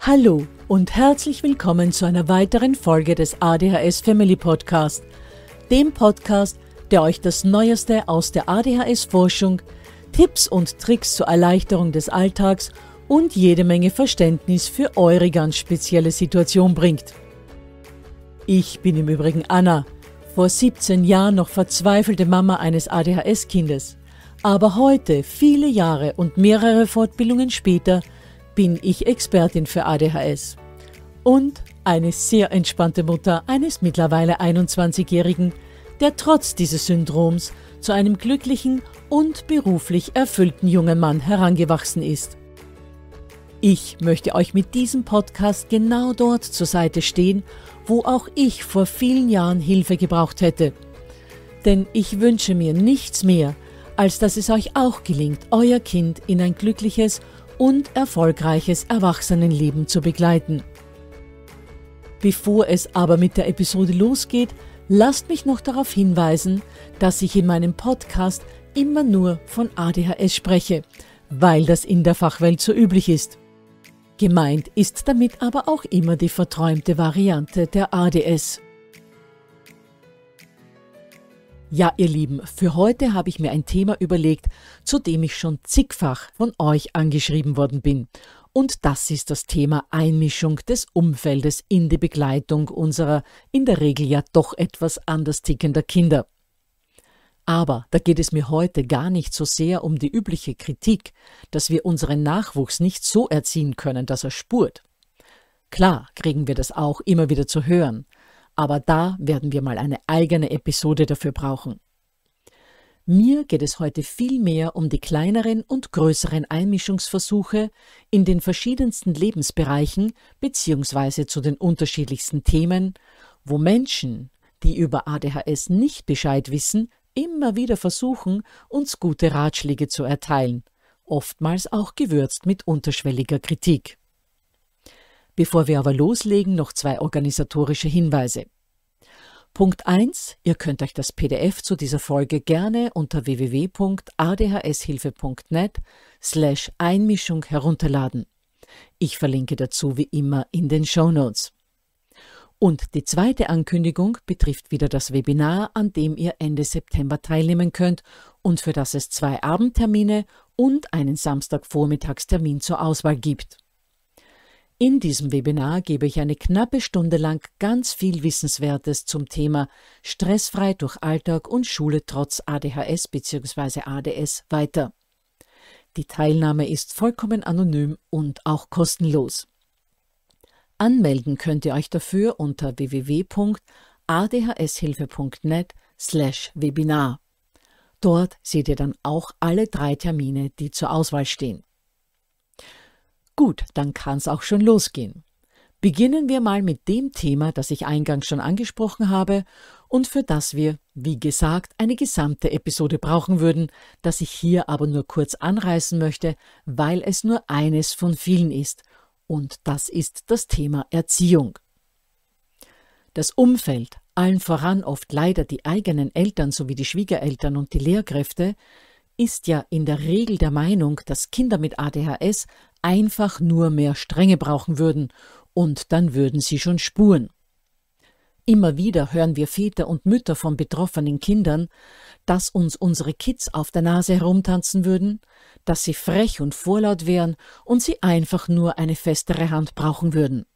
Hallo und herzlich willkommen zu einer weiteren Folge des ADHS Family Podcast, dem Podcast, der euch das Neueste aus der ADHS-Forschung, Tipps und Tricks zur Erleichterung des Alltags und jede Menge Verständnis für eure ganz spezielle Situation bringt. Ich bin im Übrigen Anna, vor 17 Jahren noch verzweifelte Mama eines ADHS-Kindes. Aber heute, viele Jahre und mehrere Fortbildungen später, bin ich Expertin für ADHS. Und eine sehr entspannte Mutter eines mittlerweile 21-Jährigen, der trotz dieses Syndroms zu einem glücklichen und beruflich erfüllten jungen Mann herangewachsen ist. Ich möchte euch mit diesem Podcast genau dort zur Seite stehen, wo auch ich vor vielen Jahren Hilfe gebraucht hätte. Denn ich wünsche mir nichts mehr, als dass es euch auch gelingt, euer Kind in ein glückliches und erfolgreiches Erwachsenenleben zu begleiten. Bevor es aber mit der Episode losgeht, lasst mich noch darauf hinweisen, dass ich in meinem Podcast immer nur von ADHS spreche, weil das in der Fachwelt so üblich ist. Gemeint ist damit aber auch immer die verträumte Variante der ADS. Ja, ihr Lieben, für heute habe ich mir ein Thema überlegt, zu dem ich schon zigfach von euch angeschrieben worden bin. Und das ist das Thema Einmischung des Umfeldes in die Begleitung unserer in der Regel ja doch etwas anders tickender Kinder. Aber da geht es mir heute gar nicht so sehr um die übliche Kritik, dass wir unseren Nachwuchs nicht so erziehen können, dass er spurt. Klar kriegen wir das auch immer wieder zu hören, aber da werden wir mal eine eigene Episode dafür brauchen. Mir geht es heute vielmehr um die kleineren und größeren Einmischungsversuche in den verschiedensten Lebensbereichen bzw. zu den unterschiedlichsten Themen, wo Menschen, die über ADHS nicht Bescheid wissen, immer wieder versuchen, uns gute Ratschläge zu erteilen, oftmals auch gewürzt mit unterschwelliger Kritik. Bevor wir aber loslegen, noch zwei organisatorische Hinweise. Punkt 1. Ihr könnt euch das PDF zu dieser Folge gerne unter www.adhshilfe.net slash Einmischung herunterladen. Ich verlinke dazu wie immer in den Show Notes. Und die zweite Ankündigung betrifft wieder das Webinar, an dem ihr Ende September teilnehmen könnt und für das es zwei Abendtermine und einen Samstagvormittagstermin zur Auswahl gibt. In diesem Webinar gebe ich eine knappe Stunde lang ganz viel Wissenswertes zum Thema Stressfrei durch Alltag und Schule trotz ADHS bzw. ADS weiter. Die Teilnahme ist vollkommen anonym und auch kostenlos. Anmelden könnt ihr euch dafür unter www.adhshilfe.net slash Webinar. Dort seht ihr dann auch alle drei Termine, die zur Auswahl stehen. Gut, dann kann's auch schon losgehen. Beginnen wir mal mit dem Thema, das ich eingangs schon angesprochen habe und für das wir, wie gesagt, eine gesamte Episode brauchen würden, das ich hier aber nur kurz anreißen möchte, weil es nur eines von vielen ist, und das ist das Thema Erziehung. Das Umfeld, allen voran oft leider die eigenen Eltern sowie die Schwiegereltern und die Lehrkräfte, ist ja in der Regel der Meinung, dass Kinder mit ADHS einfach nur mehr Strenge brauchen würden, und dann würden sie schon spuren. Immer wieder hören wir Väter und Mütter von betroffenen Kindern, dass uns unsere Kids auf der Nase herumtanzen würden, dass sie frech und vorlaut wären und sie einfach nur eine festere Hand brauchen würden.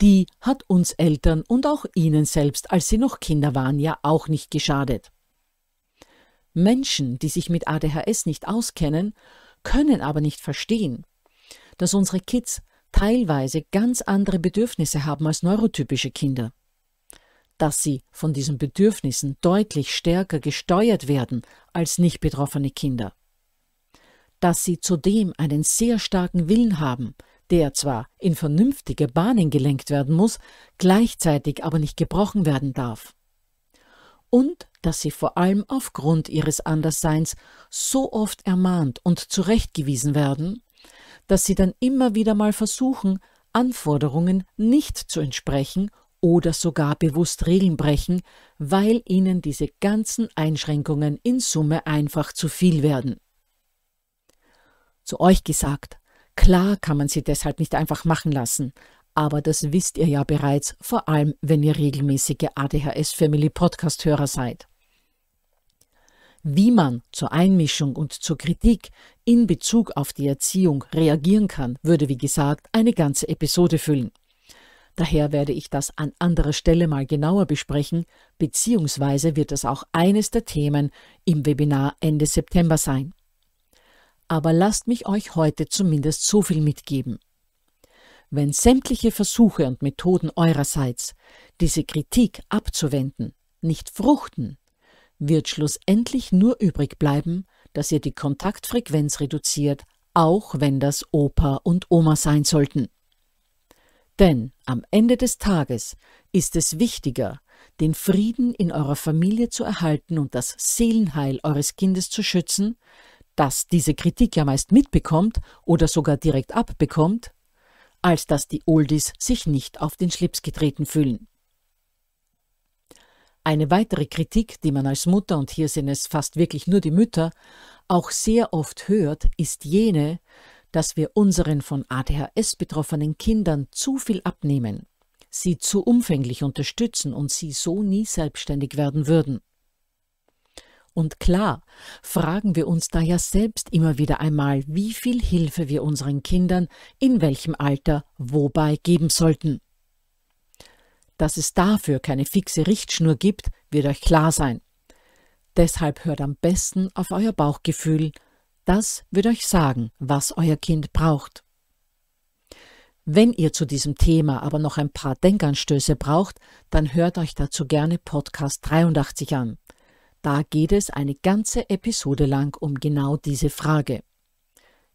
Die hat uns Eltern und auch ihnen selbst, als sie noch Kinder waren, ja auch nicht geschadet. Menschen, die sich mit ADHS nicht auskennen, können aber nicht verstehen, dass unsere Kids teilweise ganz andere Bedürfnisse haben als neurotypische Kinder dass sie von diesen Bedürfnissen deutlich stärker gesteuert werden als nicht betroffene Kinder. Dass sie zudem einen sehr starken Willen haben, der zwar in vernünftige Bahnen gelenkt werden muss, gleichzeitig aber nicht gebrochen werden darf. Und dass sie vor allem aufgrund ihres Andersseins so oft ermahnt und zurechtgewiesen werden, dass sie dann immer wieder mal versuchen, Anforderungen nicht zu entsprechen oder sogar bewusst Regeln brechen, weil ihnen diese ganzen Einschränkungen in Summe einfach zu viel werden. Zu euch gesagt, klar kann man sie deshalb nicht einfach machen lassen, aber das wisst ihr ja bereits, vor allem wenn ihr regelmäßige ADHS Family Podcast Hörer seid. Wie man zur Einmischung und zur Kritik in Bezug auf die Erziehung reagieren kann, würde wie gesagt eine ganze Episode füllen. Daher werde ich das an anderer Stelle mal genauer besprechen, beziehungsweise wird das auch eines der Themen im Webinar Ende September sein. Aber lasst mich euch heute zumindest so viel mitgeben. Wenn sämtliche Versuche und Methoden eurerseits, diese Kritik abzuwenden, nicht fruchten, wird schlussendlich nur übrig bleiben, dass ihr die Kontaktfrequenz reduziert, auch wenn das Opa und Oma sein sollten. Denn am Ende des Tages ist es wichtiger, den Frieden in eurer Familie zu erhalten und das Seelenheil eures Kindes zu schützen, das diese Kritik ja meist mitbekommt oder sogar direkt abbekommt, als dass die Oldies sich nicht auf den Schlips getreten fühlen. Eine weitere Kritik, die man als Mutter, und hier sind es fast wirklich nur die Mütter, auch sehr oft hört, ist jene, dass wir unseren von ADHS betroffenen Kindern zu viel abnehmen, sie zu umfänglich unterstützen und sie so nie selbstständig werden würden. Und klar, fragen wir uns da ja selbst immer wieder einmal, wie viel Hilfe wir unseren Kindern in welchem Alter wobei geben sollten. Dass es dafür keine fixe Richtschnur gibt, wird euch klar sein. Deshalb hört am besten auf euer Bauchgefühl, das wird euch sagen, was euer Kind braucht. Wenn ihr zu diesem Thema aber noch ein paar Denkanstöße braucht, dann hört euch dazu gerne Podcast 83 an. Da geht es eine ganze Episode lang um genau diese Frage.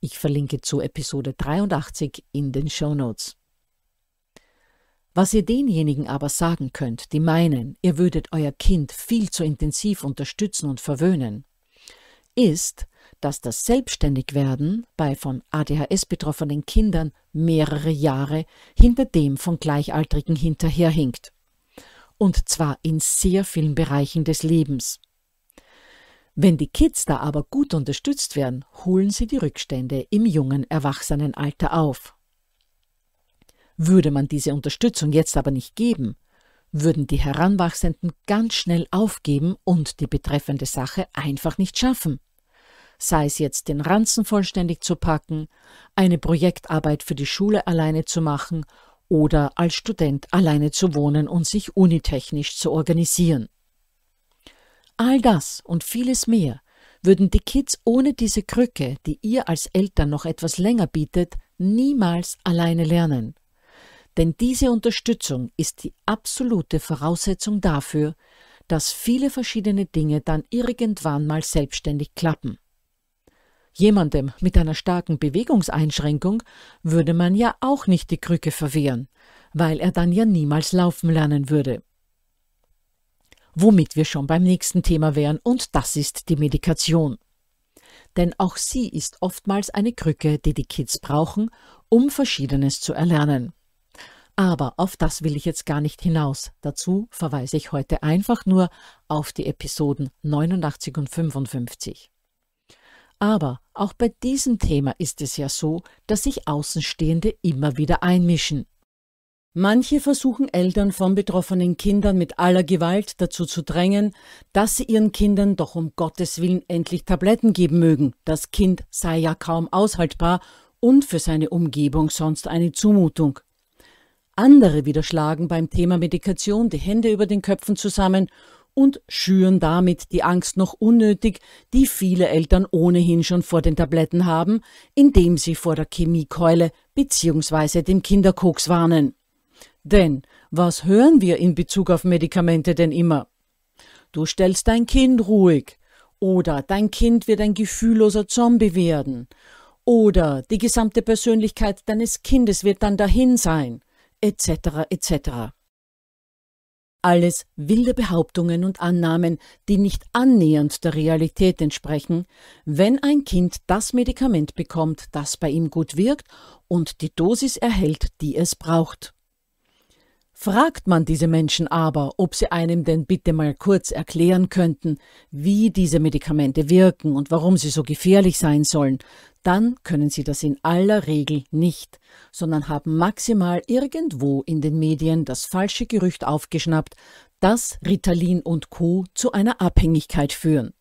Ich verlinke zu Episode 83 in den Show Notes. Was ihr denjenigen aber sagen könnt, die meinen, ihr würdet euer Kind viel zu intensiv unterstützen und verwöhnen, ist, dass das Selbstständigwerden bei von ADHS betroffenen Kindern mehrere Jahre hinter dem von Gleichaltrigen hinterherhinkt. Und zwar in sehr vielen Bereichen des Lebens. Wenn die Kids da aber gut unterstützt werden, holen sie die Rückstände im jungen Erwachsenenalter auf. Würde man diese Unterstützung jetzt aber nicht geben, würden die Heranwachsenden ganz schnell aufgeben und die betreffende Sache einfach nicht schaffen sei es jetzt den Ranzen vollständig zu packen, eine Projektarbeit für die Schule alleine zu machen oder als Student alleine zu wohnen und sich unitechnisch zu organisieren. All das und vieles mehr würden die Kids ohne diese Krücke, die ihr als Eltern noch etwas länger bietet, niemals alleine lernen. Denn diese Unterstützung ist die absolute Voraussetzung dafür, dass viele verschiedene Dinge dann irgendwann mal selbstständig klappen. Jemandem mit einer starken Bewegungseinschränkung würde man ja auch nicht die Krücke verwehren, weil er dann ja niemals laufen lernen würde. Womit wir schon beim nächsten Thema wären, und das ist die Medikation. Denn auch sie ist oftmals eine Krücke, die die Kids brauchen, um Verschiedenes zu erlernen. Aber auf das will ich jetzt gar nicht hinaus. Dazu verweise ich heute einfach nur auf die Episoden 89 und 55. Aber auch bei diesem Thema ist es ja so, dass sich Außenstehende immer wieder einmischen. Manche versuchen Eltern von betroffenen Kindern mit aller Gewalt dazu zu drängen, dass sie ihren Kindern doch um Gottes Willen endlich Tabletten geben mögen. Das Kind sei ja kaum aushaltbar und für seine Umgebung sonst eine Zumutung. Andere wieder schlagen beim Thema Medikation die Hände über den Köpfen zusammen und schüren damit die Angst noch unnötig, die viele Eltern ohnehin schon vor den Tabletten haben, indem sie vor der Chemiekeule bzw. dem Kinderkoks warnen. Denn was hören wir in Bezug auf Medikamente denn immer? Du stellst dein Kind ruhig. Oder dein Kind wird ein gefühlloser Zombie werden. Oder die gesamte Persönlichkeit deines Kindes wird dann dahin sein. Etc. etc. Alles wilde Behauptungen und Annahmen, die nicht annähernd der Realität entsprechen, wenn ein Kind das Medikament bekommt, das bei ihm gut wirkt und die Dosis erhält, die es braucht. Fragt man diese Menschen aber, ob sie einem denn bitte mal kurz erklären könnten, wie diese Medikamente wirken und warum sie so gefährlich sein sollen, dann können sie das in aller Regel nicht, sondern haben maximal irgendwo in den Medien das falsche Gerücht aufgeschnappt, dass Ritalin und Co. zu einer Abhängigkeit führen.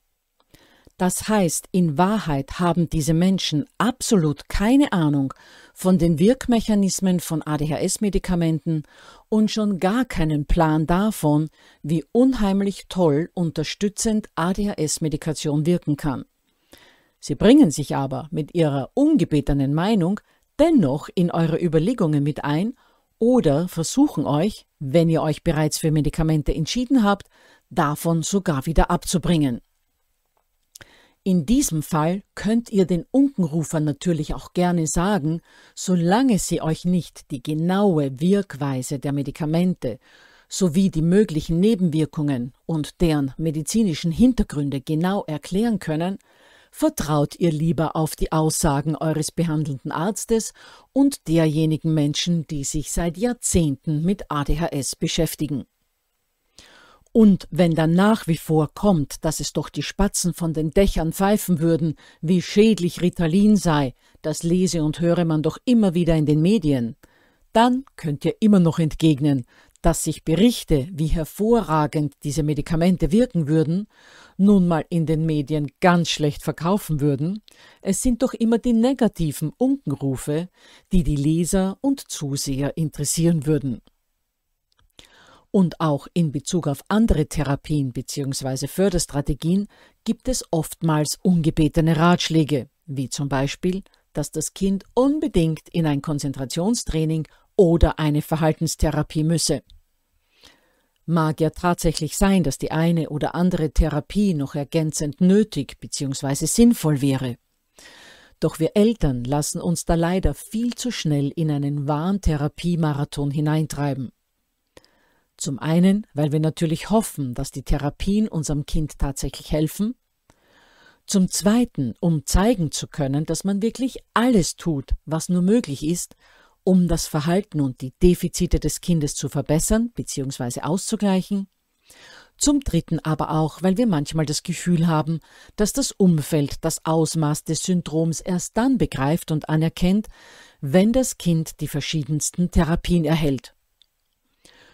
Das heißt, in Wahrheit haben diese Menschen absolut keine Ahnung von den Wirkmechanismen von ADHS-Medikamenten und schon gar keinen Plan davon, wie unheimlich toll unterstützend ADHS-Medikation wirken kann. Sie bringen sich aber mit ihrer ungebetenen Meinung dennoch in eure Überlegungen mit ein oder versuchen euch, wenn ihr euch bereits für Medikamente entschieden habt, davon sogar wieder abzubringen. In diesem Fall könnt ihr den Unkenrufern natürlich auch gerne sagen, solange sie euch nicht die genaue Wirkweise der Medikamente sowie die möglichen Nebenwirkungen und deren medizinischen Hintergründe genau erklären können, vertraut ihr lieber auf die Aussagen eures behandelnden Arztes und derjenigen Menschen, die sich seit Jahrzehnten mit ADHS beschäftigen. Und wenn dann nach wie vor kommt, dass es doch die Spatzen von den Dächern pfeifen würden, wie schädlich Ritalin sei, das lese und höre man doch immer wieder in den Medien, dann könnt ihr immer noch entgegnen, dass sich Berichte, wie hervorragend diese Medikamente wirken würden, nun mal in den Medien ganz schlecht verkaufen würden, es sind doch immer die negativen Unkenrufe, die die Leser und Zuseher interessieren würden. Und auch in Bezug auf andere Therapien bzw. Förderstrategien gibt es oftmals ungebetene Ratschläge, wie zum Beispiel, dass das Kind unbedingt in ein Konzentrationstraining oder eine Verhaltenstherapie müsse. Mag ja tatsächlich sein, dass die eine oder andere Therapie noch ergänzend nötig bzw. sinnvoll wäre. Doch wir Eltern lassen uns da leider viel zu schnell in einen Warntherapie-Marathon hineintreiben. Zum einen, weil wir natürlich hoffen, dass die Therapien unserem Kind tatsächlich helfen. Zum zweiten, um zeigen zu können, dass man wirklich alles tut, was nur möglich ist, um das Verhalten und die Defizite des Kindes zu verbessern bzw. auszugleichen. Zum Dritten aber auch, weil wir manchmal das Gefühl haben, dass das Umfeld das Ausmaß des Syndroms erst dann begreift und anerkennt, wenn das Kind die verschiedensten Therapien erhält.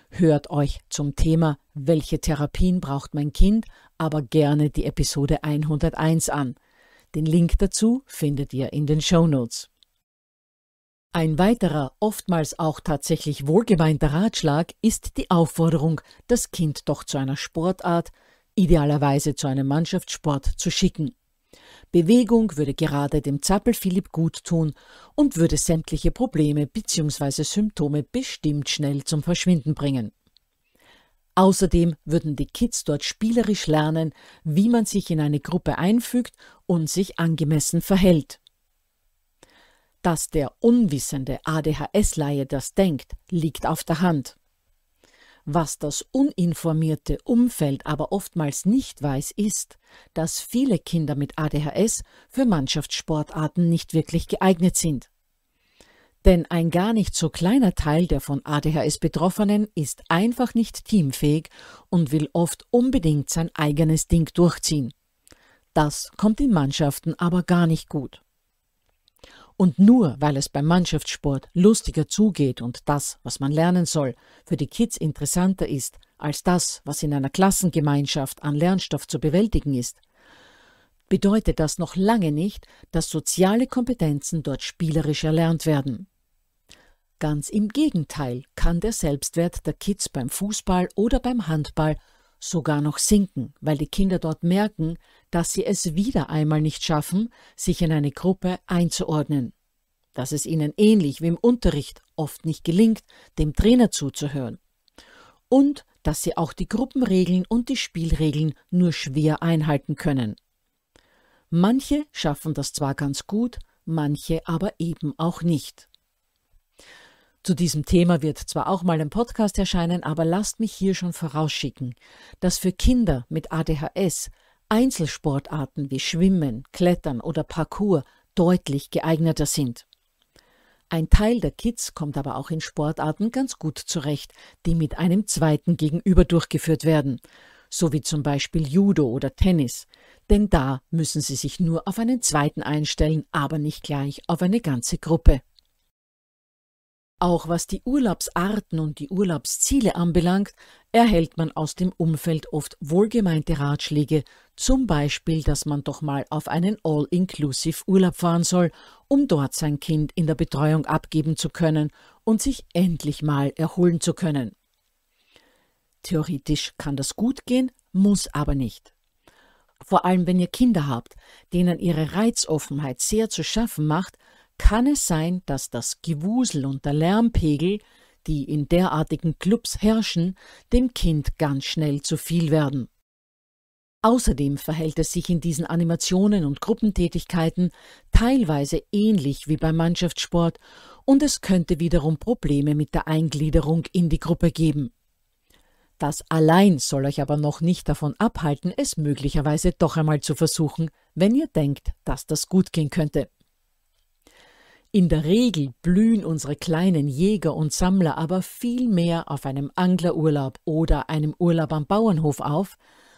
Hört euch zum Thema Welche Therapien braucht mein Kind aber gerne die Episode 101 an. Den Link dazu findet ihr in den Show Notes. Ein weiterer, oftmals auch tatsächlich wohlgemeinter Ratschlag ist die Aufforderung, das Kind doch zu einer Sportart, idealerweise zu einem Mannschaftssport zu schicken. Bewegung würde gerade dem Zappel Philipp gut tun und würde sämtliche Probleme bzw. Symptome bestimmt schnell zum Verschwinden bringen. Außerdem würden die Kids dort spielerisch lernen, wie man sich in eine Gruppe einfügt und sich angemessen verhält. Dass der unwissende ADHS-Laie das denkt, liegt auf der Hand. Was das uninformierte Umfeld aber oftmals nicht weiß, ist, dass viele Kinder mit ADHS für Mannschaftssportarten nicht wirklich geeignet sind. Denn ein gar nicht so kleiner Teil der von ADHS Betroffenen ist einfach nicht teamfähig und will oft unbedingt sein eigenes Ding durchziehen. Das kommt in Mannschaften aber gar nicht gut. Und nur weil es beim Mannschaftssport lustiger zugeht und das, was man lernen soll, für die Kids interessanter ist als das, was in einer Klassengemeinschaft an Lernstoff zu bewältigen ist, bedeutet das noch lange nicht, dass soziale Kompetenzen dort spielerisch erlernt werden. Ganz im Gegenteil kann der Selbstwert der Kids beim Fußball oder beim Handball sogar noch sinken, weil die Kinder dort merken, dass sie es wieder einmal nicht schaffen, sich in eine Gruppe einzuordnen, dass es ihnen ähnlich wie im Unterricht oft nicht gelingt, dem Trainer zuzuhören und dass sie auch die Gruppenregeln und die Spielregeln nur schwer einhalten können. Manche schaffen das zwar ganz gut, manche aber eben auch nicht. Zu diesem Thema wird zwar auch mal ein Podcast erscheinen, aber lasst mich hier schon vorausschicken, dass für Kinder mit ADHS Einzelsportarten wie Schwimmen, Klettern oder Parkour deutlich geeigneter sind. Ein Teil der Kids kommt aber auch in Sportarten ganz gut zurecht, die mit einem zweiten Gegenüber durchgeführt werden, so wie zum Beispiel Judo oder Tennis, denn da müssen sie sich nur auf einen zweiten einstellen, aber nicht gleich auf eine ganze Gruppe. Auch was die Urlaubsarten und die Urlaubsziele anbelangt, erhält man aus dem Umfeld oft wohlgemeinte Ratschläge, zum Beispiel, dass man doch mal auf einen All-Inclusive-Urlaub fahren soll, um dort sein Kind in der Betreuung abgeben zu können und sich endlich mal erholen zu können. Theoretisch kann das gut gehen, muss aber nicht. Vor allem, wenn ihr Kinder habt, denen ihre Reizoffenheit sehr zu schaffen macht, kann es sein, dass das Gewusel und der Lärmpegel, die in derartigen Clubs herrschen, dem Kind ganz schnell zu viel werden. Außerdem verhält es sich in diesen Animationen und Gruppentätigkeiten teilweise ähnlich wie beim Mannschaftssport und es könnte wiederum Probleme mit der Eingliederung in die Gruppe geben. Das allein soll euch aber noch nicht davon abhalten, es möglicherweise doch einmal zu versuchen, wenn ihr denkt, dass das gut gehen könnte. In der Regel blühen unsere kleinen Jäger und Sammler aber viel mehr auf einem Anglerurlaub oder einem Urlaub am Bauernhof auf,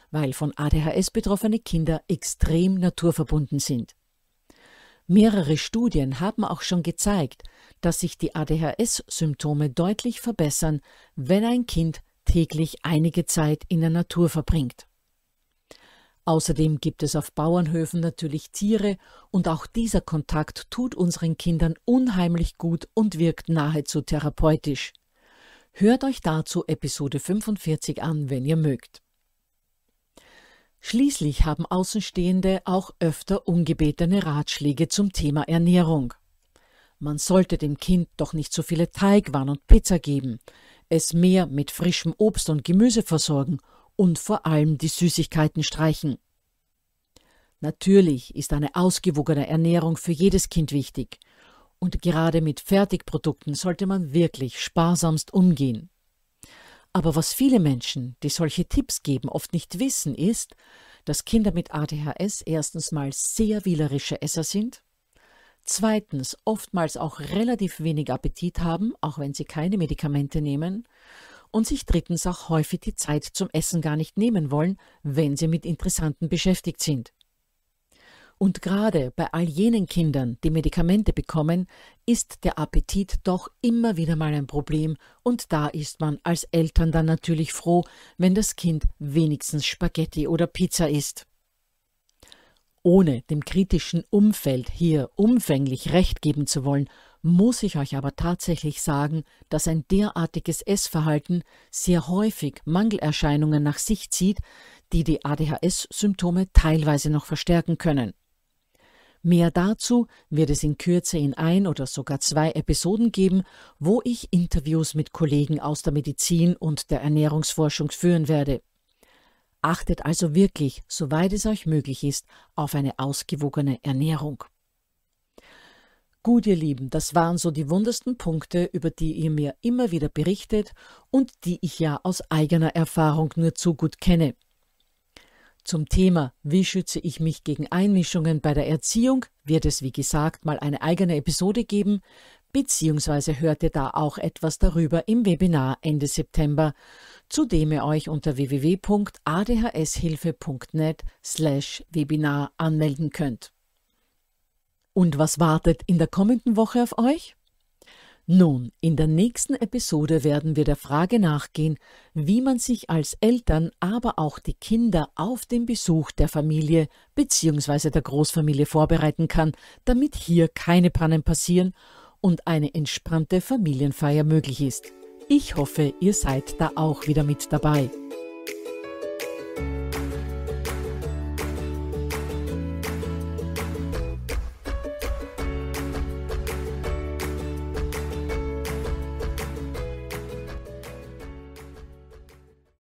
weil von ADHS betroffene Kinder extrem naturverbunden sind. Mehrere Studien haben auch schon gezeigt, dass sich die ADHS-Symptome deutlich verbessern, wenn ein Kind täglich einige Zeit in der Natur verbringt. Außerdem gibt es auf Bauernhöfen natürlich Tiere und auch dieser Kontakt tut unseren Kindern unheimlich gut und wirkt nahezu therapeutisch. Hört euch dazu Episode 45 an, wenn ihr mögt. Schließlich haben Außenstehende auch öfter ungebetene Ratschläge zum Thema Ernährung. Man sollte dem Kind doch nicht so viele Teigwaren und Pizza geben, es mehr mit frischem Obst und Gemüse versorgen und vor allem die Süßigkeiten streichen. Natürlich ist eine ausgewogene Ernährung für jedes Kind wichtig und gerade mit Fertigprodukten sollte man wirklich sparsamst umgehen. Aber was viele Menschen, die solche Tipps geben, oft nicht wissen, ist, dass Kinder mit ADHS erstens mal sehr wählerische Esser sind, zweitens oftmals auch relativ wenig Appetit haben, auch wenn sie keine Medikamente nehmen, und sich drittens auch häufig die Zeit zum Essen gar nicht nehmen wollen, wenn sie mit Interessanten beschäftigt sind. Und gerade bei all jenen Kindern, die Medikamente bekommen, ist der Appetit doch immer wieder mal ein Problem und da ist man als Eltern dann natürlich froh, wenn das Kind wenigstens Spaghetti oder Pizza isst. Ohne dem kritischen Umfeld hier umfänglich recht geben zu wollen muss ich euch aber tatsächlich sagen, dass ein derartiges Essverhalten sehr häufig Mangelerscheinungen nach sich zieht, die die ADHS-Symptome teilweise noch verstärken können. Mehr dazu wird es in Kürze in ein oder sogar zwei Episoden geben, wo ich Interviews mit Kollegen aus der Medizin und der Ernährungsforschung führen werde. Achtet also wirklich, soweit es euch möglich ist, auf eine ausgewogene Ernährung. Gut, ihr Lieben, das waren so die wundersten Punkte, über die ihr mir immer wieder berichtet und die ich ja aus eigener Erfahrung nur zu gut kenne. Zum Thema, wie schütze ich mich gegen Einmischungen bei der Erziehung, wird es wie gesagt mal eine eigene Episode geben, beziehungsweise hört ihr da auch etwas darüber im Webinar Ende September, zu dem ihr euch unter www.adhshilfe.net slash Webinar anmelden könnt. Und was wartet in der kommenden Woche auf euch? Nun, in der nächsten Episode werden wir der Frage nachgehen, wie man sich als Eltern, aber auch die Kinder auf den Besuch der Familie bzw. der Großfamilie vorbereiten kann, damit hier keine Pannen passieren und eine entspannte Familienfeier möglich ist. Ich hoffe, ihr seid da auch wieder mit dabei.